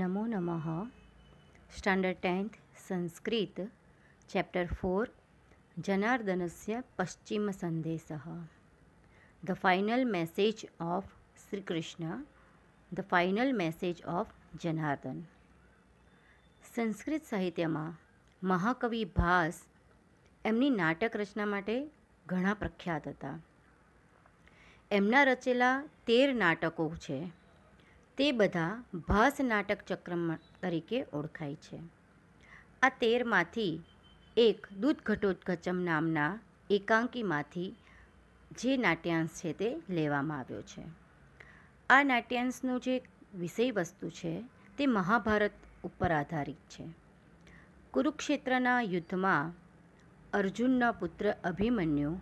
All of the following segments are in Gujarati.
નમો નમઃ standard tenth Sanskrit chapter four જનાર્દનસ્ય પશ્ચિમ સંદેશ the final message of Shri Krishna the final message of Janardan Sanskrit સાહિત્યમાં મહાકવિ ભાસ એમની નાટક રચના માટે ઘણા પ્રખ્યાત હતા એમના રચેલા તેર નાટકો છે તે બધા ભાસ નાટક ચક્રમ તરીકે ઓળખાય છે આ તેરમાંથી એક દૂધ ઘટોત્કચમ નામના એકાંકીમાંથી જે નાટ્યાંશ છે તે લેવામાં આવ્યો છે આ નાટ્યાંશનું જે વિષય વસ્તુ છે તે મહાભારત ઉપર આધારિત છે કુરુક્ષેત્રના યુદ્ધમાં અર્જુનના પુત્ર અભિમન્યુ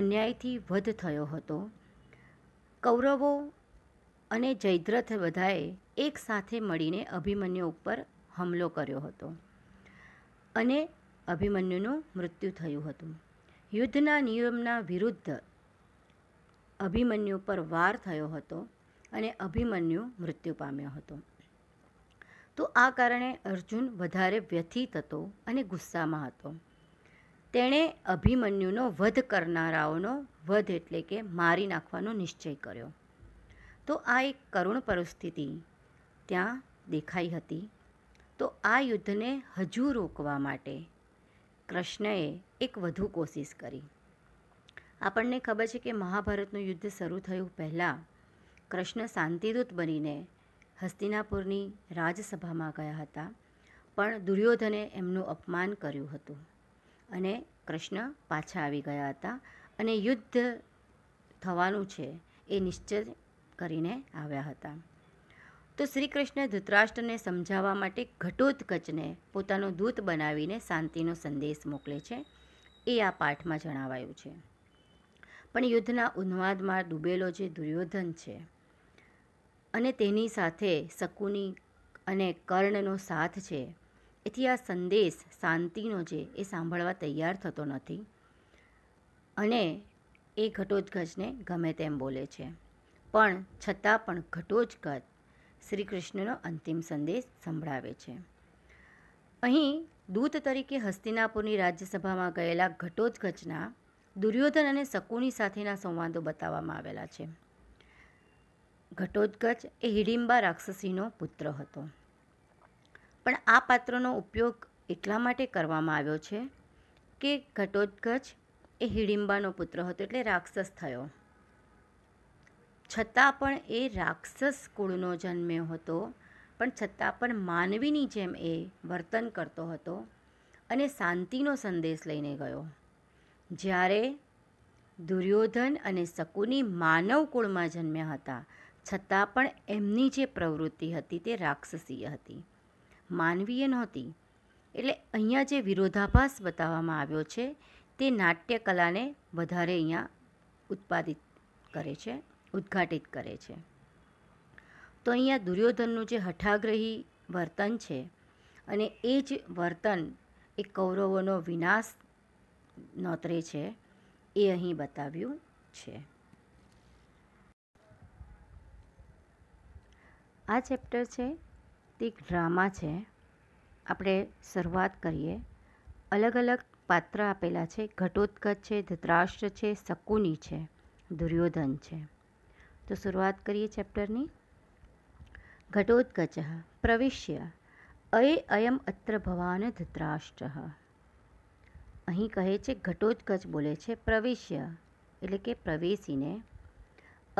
અન્યાયથી વધ થયો હતો કૌરવો અને જયદ્રથ બધાએ એકસાથે મળીને અભિમન્યુ ઉપર હુમલો કર્યો હતો અને અભિમન્યુનું મૃત્યુ થયું હતું યુદ્ધના નિયમના વિરુદ્ધ અભિમન્યુ પર વાર થયો હતો અને અભિમન્યુ મૃત્યુ પામ્યો હતો તો આ કારણે અર્જુન વધારે વ્યથિત હતો અને ગુસ્સામાં હતો તેણે અભિમન્યુનો વધ કરનારાઓનો વધ એટલે કે મારી નાખવાનો નિશ્ચય કર્યો તો આ એક કરુણ પરિસ્થિતિ ત્યાં દેખાઈ હતી તો આ યુદ્ધને હજુ રોકવા માટે કૃષ્ણએ એક વધુ કોશિશ કરી આપણને ખબર છે કે મહાભારતનું યુદ્ધ શરૂ થયું પહેલાં કૃષ્ણ શાંતિદૂત બનીને હસ્તિનાપુરની રાજસભામાં ગયા હતા પણ દુર્યોધને એમનું અપમાન કર્યું હતું અને કૃષ્ણ પાછા આવી ગયા હતા અને યુદ્ધ થવાનું છે એ નિશ્ચય કરીને આવ્યા હતા તો શ્રી કૃષ્ણ ધૃતરાષ્ટ્રને સમજાવવા માટે ઘટોત્કચને પોતાનો દૂત બનાવીને શાંતિનો સંદેશ મોકલે છે એ આ પાઠમાં જણાવાયું છે પણ યુદ્ધના ઉન્માદમાં ડૂબેલો જે દુર્યોધન છે અને તેની સાથે શકુની અને કર્ણનો સાથ છે એથી આ સંદેશ શાંતિનો છે એ સાંભળવા તૈયાર થતો નથી અને એ ઘટોત્કચને ગમે તેમ બોલે છે પણ છતાં પણ ઘટોજગત શ્રી કૃષ્ણનો અંતિમ સંદેશ સંભળાવે છે અહીં દૂત તરીકે હસ્તિનાપુરની રાજ્યસભામાં ગયેલા ઘટોજગજના દુર્યોધન અને શકુની સાથેના સંવાદો બતાવવામાં આવેલા છે ઘટોજગજ એ હિડિંબા રાક્ષસીનો પુત્ર હતો પણ આ પાત્રનો ઉપયોગ એટલા માટે કરવામાં આવ્યો છે કે ઘટોજગજ એ હિડિંબાનો પુત્ર હતો એટલે રાક્ષસ થયો છતાં પણ એ રાક્ષસ કુળનો જન્મ્યો હતો પણ છતાં પણ માનવીની જેમ એ વર્તન કરતો હતો અને શાંતિનો સંદેશ લઈને ગયો જ્યારે દુર્યોધન અને શકુની માનવ કુળમાં જન્મ્યા હતા છતાં પણ એમની જે પ્રવૃત્તિ હતી તે રાક્ષસીય હતી માનવીય નહોતી એટલે અહીંયા જે વિરોધાભાસ બતાવવામાં આવ્યો છે તે નાટ્યકલાને વધારે અહીંયા ઉત્પાદિત કરે છે ઉદ્ઘાટિત કરે છે તો અહીંયા દુર્યોધનનું જે હઠાગ્રહી વર્તન છે અને એ જ વર્તન એ કૌરવોનો વિનાશ નોતરે છે એ અહીં બતાવ્યું છે આ ચેપ્ટર છે તે એક ડ્રામા છે આપણે શરૂઆત કરીએ અલગ અલગ પાત્ર આપેલા છે ઘટોત્કચ છે ધૃતરાષ્ટ્ર છે શકુની છે દુર્યોધન છે તો શરૂઆત કરીએ ચેપ્ટરની ઘટોત્કચ પ્રવિશ્ય અયે અયમ અત્ર ભવાન ધૃતરાષ્ટ્ર અહીં કહે છે ઘટોત્કચ બોલે છે પ્રવિશ્ય એટલે કે પ્રવેશીને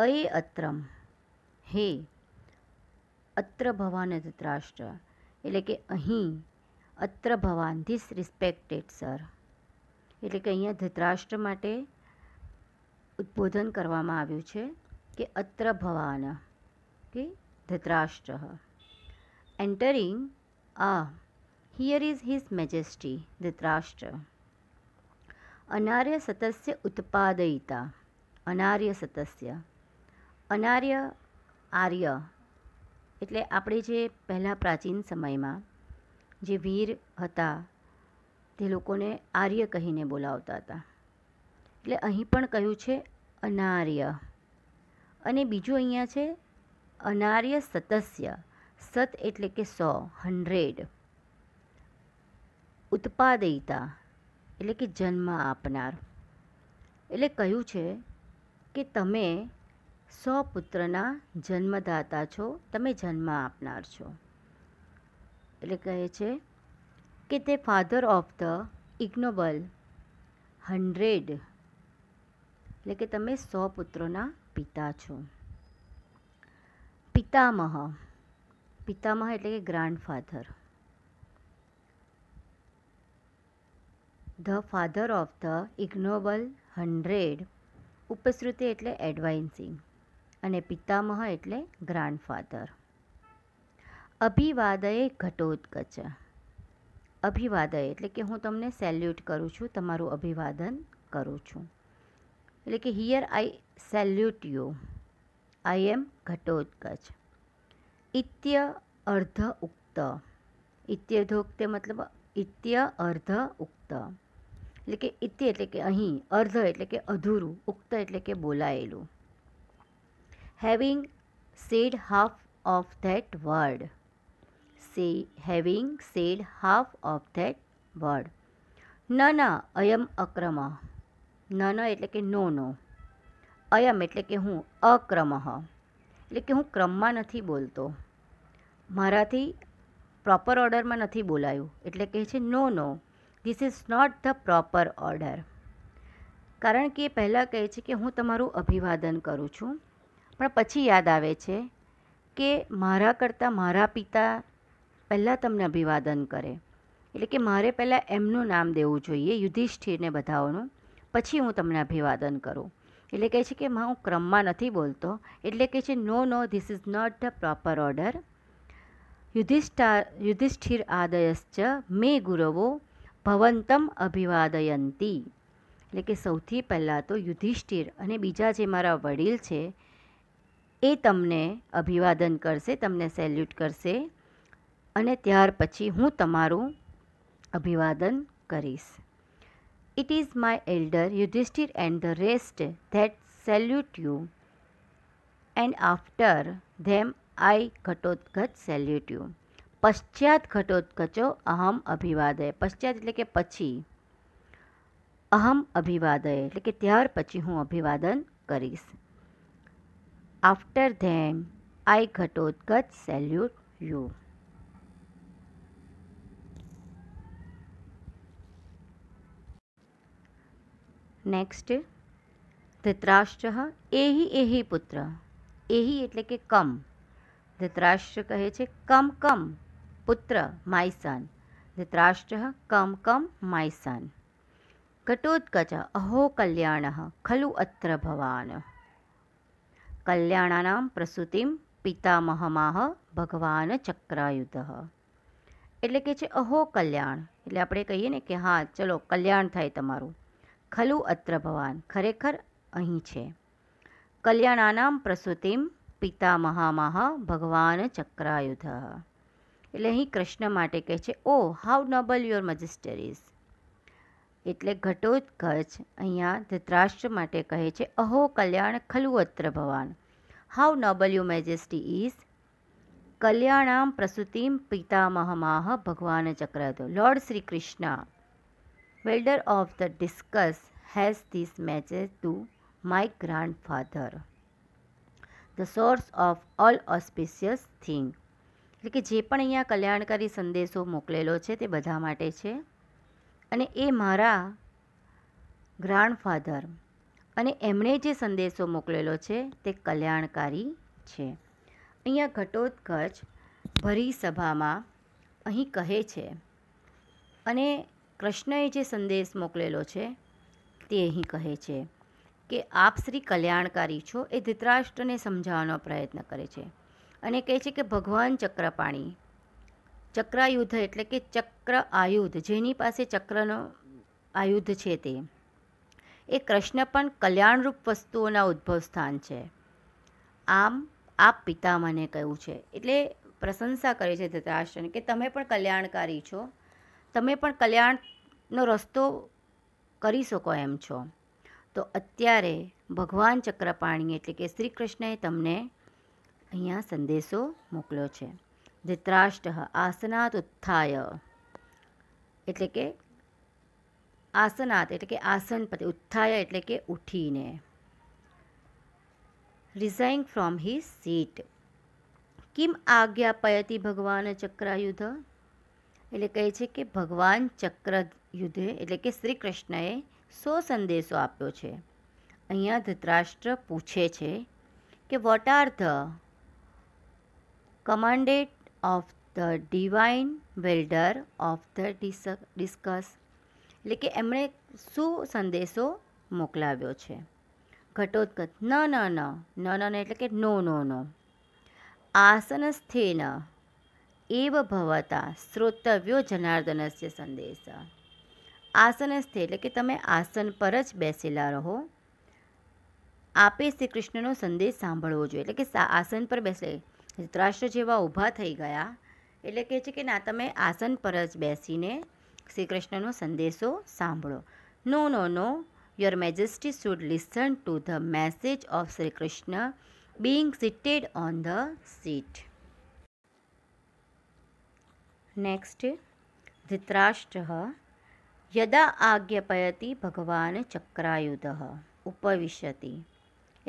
અયે અત્રમ હે અત્ર ભવાન ધૃતરાષ્ટ્ર એટલે કે અહીં અત્ર ભવાન ધીસ રિસ્પેક્ટેડ સર એટલે કે અહીંયા ધૃતરાષ્ટ્ર માટે ઉદ્બોધન કરવામાં આવ્યું છે કે અત્ર ભવાન કે ધૃતરાષ્ટ્ર એન્ટરિંગ આ here is his majesty Dhritarashtra અનાર્ય સતસ્ય ઉત્પાદયિતા અનાર્ય સતસ્ય અનાર્ય આર્ય એટલે આપણે જે પહેલાં પ્રાચીન સમયમાં જે વીર હતા તે લોકોને આર્ય કહીને બોલાવતા હતા એટલે અહીં પણ કહ્યું છે અનાર્ય અને બીજું અહીંયા છે અનાર્ય સતસ્ય સત એટલે કે સો હંડ્રેડ ઉત્પાદયતા એટલે કે જન્મ આપનાર એટલે કહ્યું છે કે તમે સો પુત્રના જન્મદાતા છો તમે જન્મ આપનાર છો એટલે કહે છે કે તે father of the ignoble hundred એટલે કે તમે સો પુત્રોના પિતા છું પિતામહ પિતામહ એટલે કે grandfather the father of the ignoble hundred ઉપશ્રુતિ એટલે એડવાઇન્સિંગ અને પિતામહ એટલે ગ્રાન્ડફાધર અભિવાદય ઘટોત્કચ અભિવાદય એટલે કે હું તમને સેલ્યુટ કરું છું તમારું અભિવાદન કરું છું એટલે કે here I salute you I am Ghatotkacha ઇત્ય અર્ધ ઉક્ત ઇત્ય મતલબ ઇત્ય અર્ધ ઉક્ત એટલે કે ઇત્ય એટલે કે અહીં અર્ધ એટલે કે અધૂરું ઉક્ત એટલે કે બોલાયેલું having said half of that word say having said half of that word ના ના અયમ અક્રમા નન એટલે કે નો નો અયમ એટલે કે હું અક્રમહ એટલે કે હું ક્રમમાં નથી બોલતો મારાથી પ્રોપર ઓર્ડરમાં નથી બોલાયું એટલે કહે છે no no this is not the proper order કારણ કે એ પહેલાં કહે છે કે હું તમારું અભિવાદન કરું છું પણ પછી યાદ આવે છે કે મારા કરતાં મારા પિતા પહેલાં તમને અભિવાદન કરે એટલે કે મારે પહેલાં એમનું નામ દેવું જોઈએ યુધિષ્ઠિરને બધાઓનું પછી હું તમને અભિવાદન કરું એટલે કહે છે કે માં હું ક્રમમાં નથી બોલતો એટલે કહે છે no no this is not the proper order યુધિષ્ઠા યુધિષ્ઠિર આદયશ્ચ મે ગુરવો ભવંતમ અભિવાદયંતી એટલે કે સૌથી પહેલાં તો યુધિષ્ઠિર અને બીજા જે મારા વડીલ છે એ તમને અભિવાદન કરશે તમને સેલ્યુટ કરશે અને ત્યાર પછી હું તમારું અભિવાદન કરીશ It is my elder Yudhishthir and the rest that salute you, and after them I Ghatotgat salute you. પશ્ચાત ઘટોત્કચો અહમ અભિવાદય પશ્ચાત એટલે કે પછી અહમ અભિવાદય એટલે કે ત્યાર પછી હું અભિવાદન કરીશ after them I Ghatotkacha salute you next Dhritarashtra એહી એહી પુત્ર એહી એટલે કે કમ ધૃતરાષ્ટ્ર કહે છે કમ કમ પુત્ર માયસાન ધૃતરાષ્ટ્ર કમ કમ માયસાન ઘટોત્કચ અહો કલ્યાણ ખલુ અત્ર ભવાન કલ્યાણાનામ પ્રસૂતિમ પિતામહમાહ ભગવાન ચક્રાયુધ એટલે કે છે અહો કલ્યાણ એટલે આપણે કહીએ ને કે હા ચલો કલ્યાણ થાય તમારું ખલુ અત્ર ભવાન ખરેખર અહીં છે કલ્યાણાનામ પ્રસૂતિમ પિતા મહામાહ ભગવાન ચક્રાયુધ એટલે અહીં કૃષ્ણ માટે કહે છે ઓ હાઉ નબલ યોર મજિસ્ટરીઝ એટલે ઘટોત્કચ અહીંયા ધૃતરાષ્ટ્ર માટે કહે છે અહો કલ્યાણ ખલુ અત્ર ભવાન how noble you majesty is કલ્યાણામ પ્રસૂતિમ પિતા મહામાહ ભગવાન Chakrayudha lord Shri Krishna welder of the discus has this message to my grandfather. The source of all auspicious thing. એટલે કે જે પણ અહીંયા કલ્યાણકારી સંદેશો મોકલેલો છે તે બધા માટે છે અને એ મારા ગ્રાન્ડફાધર અને એમણે જે સંદેશો મોકલેલો છે તે કલ્યાણકારી છે અહીંયા ઘટોત્કચ ભરી સભામાં અહીં કહે છે અને કૃષ્ણએ જે સંદેશ મોકલેલો છે તે અહીં કહે છે કે આપ શ્રી કલ્યાણકારી છો એ ધૃતરાષ્ટ્રને સમજાવવાનો પ્રયત્ન કરે છે અને કહે છે કે ભગવાન ચક્રપાણી ચક્રાયુધ એટલે કે ચક્ર આયુધ જેની પાસે ચક્રનો આયુધ છે તે એ કૃષ્ણ પણ કલ્યાણરૂપ વસ્તુઓના ઉદ્ભવ સ્થાન છે આમ આપ પિતા મને કહ્યું છે એટલે પ્રશંસા કરે છે ધૃતરાષ્ટ્રને કે તમે પણ કલ્યાણકારી છો તમે પણ કલ્યાણનો રસ્તો કરી શકો એમ છો તો અત્યારે ભગવાન ચક્રપાણી એટલે કે શ્રી કૃષ્ણએ તમને અહીંયા સંદેશો મોકલ્યો છે ધૃતરાષ્ટ્ર આસનાત ઉત્થાય એટલે કે આસનાત એટલે કે આસન પતિ ઉત્થાય એટલે કે ઉઠીને રિઝાઇન ફ્રોમ હિઝ સીટ કિમ પયતી ભગવાન ચક્રાયુધ એટલે કહે છે કે ભગવાન ચક્ર યુદ્ધે એટલે કે શ્રી કૃષ્ણએ સો સંદેશો આપ્યો છે અહીંયા ધૃતરાષ્ટ્ર પૂછે છે કે what are the commandment of the divine wielder of the ડિસ ડિસ્કસ એટલે કે એમણે શું સંદેશો મોકલાવ્યો છે ઘટોત્કચ ન ન ન ન એટલે કે નો નો નો આસન સ્થિન એવ ભવતા શ્રોતવ્યો જનાર્દનસ્ય સંદેશ આસનસ્થ એટલે કે તમે આસન પર જ બેસેલા રહો આપે શ્રી કૃષ્ણનો સંદેશ સાંભળવો જોઈએ એટલે કે આસન પર બેસે ધૃતરાષ્ટ્ર જેવા ઊભા થઈ ગયા એટલે કહે છે કે ના તમે આસન પર જ બેસીને શ્રી કૃષ્ણનો સંદેશો સાંભળો no no no your majesty should listen to the message of Shri Krishna being seated on the seat next धृतराष्ट्रः यदा આજ્ઞાપયતિ ભગવાન ચક્રાયુધ ઉપવિશતિ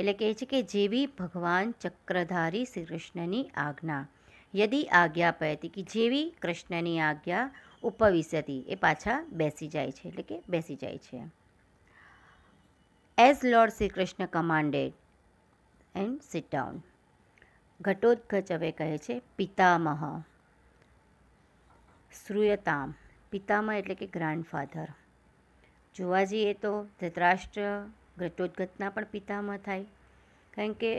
એટલે કહે છે કે જેવી ભગવાન ચક્રધારી શ્રી કૃષ્ણની આજ્ઞા યદી આજ્ઞા પયતી કે જેવી કૃષ્ણની આજ્ઞા ઉપવિશતિ એ પાછા બેસી જાય છે એટલે કે બેસી જાય છે as lord Shri Krishna commanded and sit down Ghatotkacha હવે કહે છે પિતામહ શ્રૂયતામ પિતામાં એટલે કે ગ્રાન્ડફાધર જોવા જઈએ તો ધૃતરાષ્ટ્ર ઘટોદઘટના પણ પિતામાં થાય કારણ કે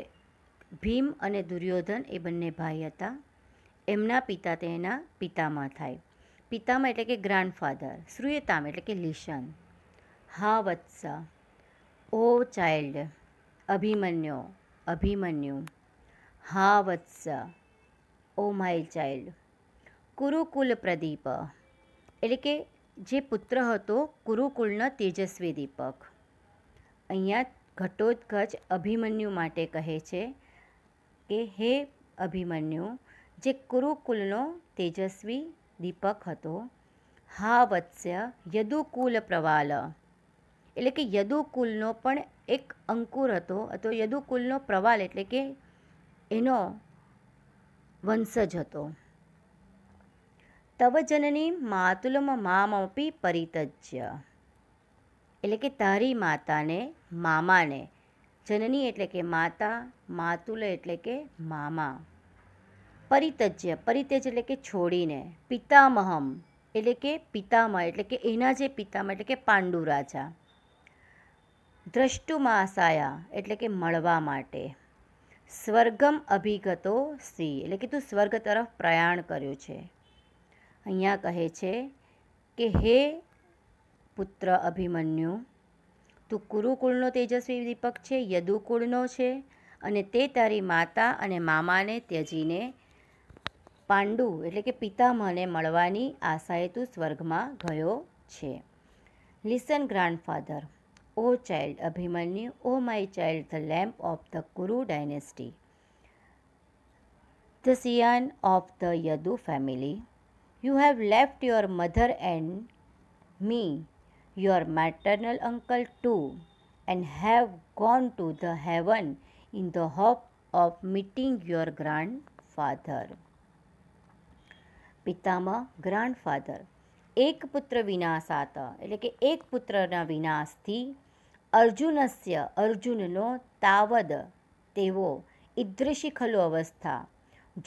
ભીમ અને દુર્યોધન એ બંને ભાઈ હતા એમના પિતા તેના પિતામાં થાય પિતામાં એટલે કે ગ્રાન્ડફાધર શ્રૂયતામ એટલે કે લિશન હા વત્સ ઓ ચાઇલ્ડ અભિમન્યો અભિમન્યુ હા વત્સ ઓ માય ચાઇલ્ડ કુરુકુલ પ્રદીપ એટલે કે જે પુત્ર હતો કુરુકુલનો તેજસ્વી દીપક અહીંયા ઘટોત્કચ અભિમન્યુ માટે કહે છે કે હે અભિમન્યુ જે કુરુકુલનો તેજસ્વી દીપક હતો હા વત્સ્ય યદુકુલ પ્રવાલ એટલે કે યદુકુલનો પણ એક અંકુર હતો અથવા યદુકુલનો પ્રવાલ એટલે કે એનો વંશજ હતો તવ જનની માતુલમ મામપી પરિતજ્ય એટલે કે તારી માતાને મામાને જનની એટલે કે માતા માતુલ એટલે કે મામા પરિતજ્ય પરિતેજ એટલે કે છોડીને પિતામહમ એટલે કે પિતામહ એટલે કે એના જે પિતામહ એટલે કે પાંડુ રાજા દ્રષ્ટુમાસાયા એટલે કે મળવા માટે સ્વર્ગમ અભિગતો સિંહ એટલે કે તું સ્વર્ગ તરફ પ્રયાણ કર્યું છે અહીંયા કહે છે કે હે પુત્ર અભિમન્યુ તું કુરુકુળનો તેજસ્વી દીપક છે યદુકુળનો છે અને તે તારી માતા અને મામાને ત્યજીને પાંડુ એટલે કે પિતામહને મળવાની આશાએ તું સ્વર્ગમાં ગયો છે listen grandfather O child Abhimanyu O my child the lamp of the Kuru dynasty the scion of the Yadu family you have left your mother and me your maternal uncle too and have gone to the heaven in the hope of meeting your grandfather पितामा ग्रांड फादर એક પુત્ર વિનાશાત એટલે કે એક પુત્રના વિનાશથી અર્જુનસ્ય અર્જુનનો તાવદ તેવો ઈદ્રશિખલો અવસ્થા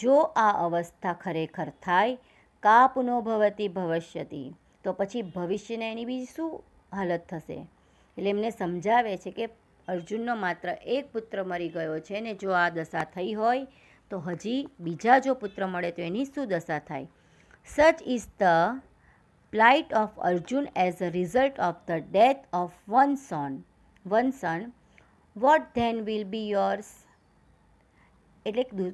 જો આ અવસ્થા खरेखर थाय કાપનો ભવતી ભવિષ્યતી તો પછી ભવિષ્યને એની બીજી શું હાલત થશે એટલે એમને સમજાવે છે કે અર્જુનનો માત્ર એક પુત્ર મરી ગયો છે ને જો આ દશા થઈ હોય તો હજી બીજા જો પુત્ર મળે તો એની શું દશા થાય such is the plight of Arjun as a result of the death of one son one son what then will be yours એટલે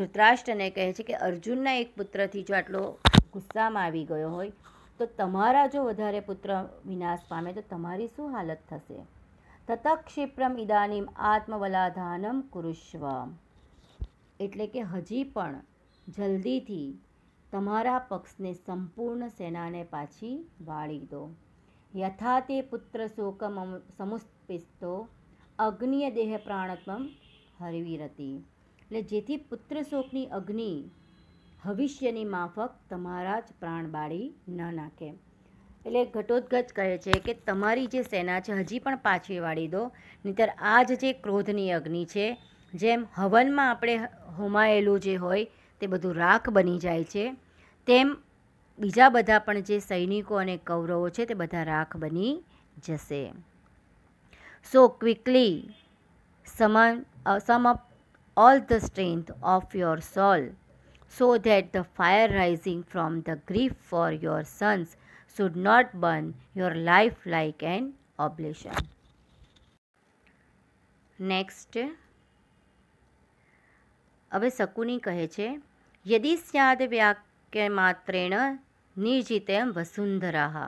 ધૃતરાષ્ટ્રને કહે છે કે અર્જુનના એક પુત્રથી જો આટલો ગુસ્સામાં આવી ગયો હોય તો તમારા જો વધારે પુત્ર વિનાશ પામે તો તમારી શું હાલત થશે તતક્ષિપ્રમ ઇદાનીમ આત્મવલાધાનમ કુરુષ્વ એટલે કે હજી પણ જલ્દીથી તમારા પક્ષને સંપૂર્ણ સેનાને પાછી વાળી દો યથા તે પુત્ર શોકમ સમુસ્પિસ્તો અગ્નિય દેહ પ્રાણત્મ હરવી રતી એટલે જેથી પુત્ર શોકની અગ્નિ ભવિષ્યની માફક તમારા જ પ્રાણ બાળી ન નાખે એટલે ઘટોદગજ કહે છે કે તમારી જે સેના છે હજી પણ પાછી વાળી દો નહીતર આ જ જે ક્રોધની અગ્નિ છે જેમ હવનમાં આપણે હોમાયેલું જે હોય તે બધું રાખ બની જાય છે તેમ બીજા બધા પણ જે સૈનિકો અને કૌરવો છે તે બધા રાખ બની જશે so quickly summon sum up all the strength of your soul so that the fire rising from the grief for your sons should not burn your life like an oblation. Next હવે શકુની કહે છે યદિ સ્યાદ વાક્યમાત્રેણ નિર્જિતેમ વસુંધરા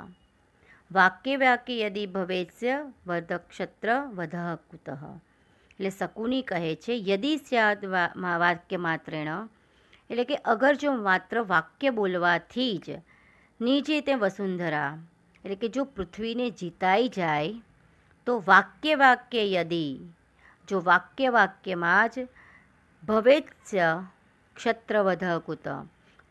વાક્યવાક્ય યદિ ભવેત્ય વદક્ષત્ર વધ કુતઃ એટલે શકુની કહે છે યદિ સ્યાદ વાક્યમાત્રેણ એટલે કે અગર જો માત્ર વાક્ય બોલવાથી જ નીચે તે વસુંધરા એટલે કે જો પૃથ્વીને જીતાઈ જાય તો વાક્ય વાક્ય યદી જો વાક્ય વાક્યમાં જ ભવેત્ય ક્ષત્રવધ કુત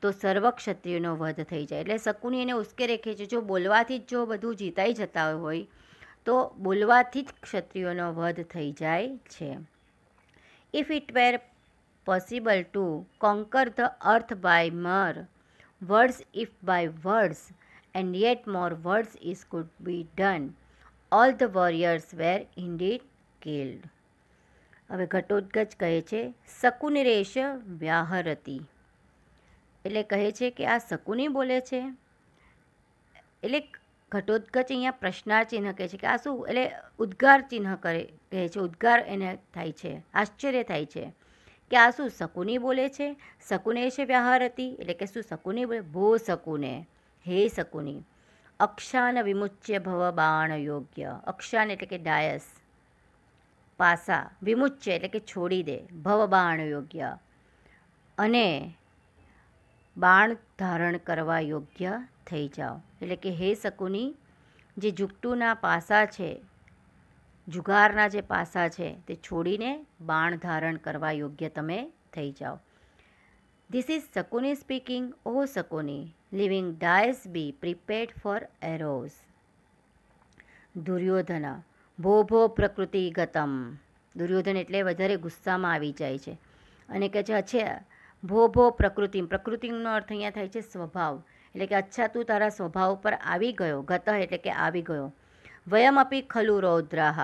તો સર્વ ક્ષત્રિયનો વધ થઈ જાય એટલે શકુની એને ઉશ્કે રેખે છે જો બોલવાથી જ જો બધું જીતાઈ જતા હોય તો બોલવાથી જ ક્ષત્રિયોનો વધ થઈ જાય છે if it were possible to conquer the earth by mere words if by words and yet more words is could be done all the warriors were indeed killed હવે ઘટોત્કચ કહે છે શકુનિરેશ વ્યાહરતી એટલે કહે છે કે આ શકુની બોલે છે એટલે ઘટોત્કચ અહીંયા પ્રશ્નાર ચિહ્ન કહે છે કે આ શું એટલે ઉદ્ગાર ચિહ્ન કરે કહે છે ઉદ્ગાર એને થાય છે આશ્ચર્ય થાય છે કે આ શું શકુની બોલે છે શકુને છે વ્યહાર હતી એટલે કે શું શકુની બોલે ભો શકુને હે શકુની અક્ષાન વિમુચ્ય ભવ બાણ યોગ્ય અક્ષાન એટલે કે ડાયસ પાસા વિમુચ્ય એટલે કે છોડી દે ભવ બાણ યોગ્ય અને બાણ ધારણ કરવા યોગ્ય થઈ જાઓ એટલે કે હે શકુની જે ઝૂકટુના પાસા છે જુગારના જે પાસા છે તે છોડીને બાણ ધારણ કરવા યોગ્ય તમે થઈ જાઓ this is Shakuni speaking O Shakuni leaving dice be prepared for arrows Duryodhan ભોભો પ્રકૃતિ ગતમ દુર્યોધન એટલે વધારે ગુસ્સામાં આવી જાય છે અને કહે છે અચ્છે ભોભો પ્રકૃતિ પ્રકૃતિનો અર્થ અહીંયા થાય છે સ્વભાવ એટલે કે અચ્છા તું તારા સ્વભાવ પર આવી ગયો ગત એટલે કે આવી ગયો વયમપી ખલુ રૌદ્રાહ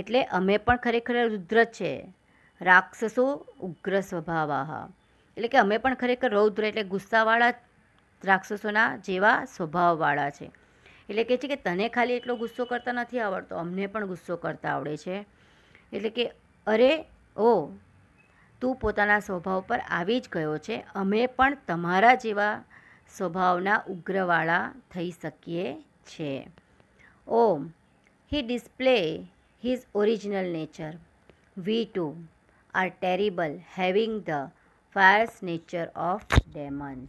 એટલે અમે પણ ખરેખર રુદ્ર છે રાક્ષસો ઉગ્ર સ્વભાવાહ એટલે કે અમે પણ ખરેખર રૌદ્ર એટલે ગુસ્સાવાળા રાક્ષસોના જેવા સ્વભાવવાળા છે એટલે કહે છે કે તને ખાલી એટલો ગુસ્સો કરતા નથી આવડતો અમને પણ ગુસ્સો કરતા આવડે છે એટલે કે અરે ઓ તું પોતાના સ્વભાવ પર આવી જ ગયો છે અમે પણ તમારા જેવા સ્વભાવના ઉગ્રવાળા થઈ શકીએ છે O he display his original nature we two are terrible having the fierce nature of ડેમન્સ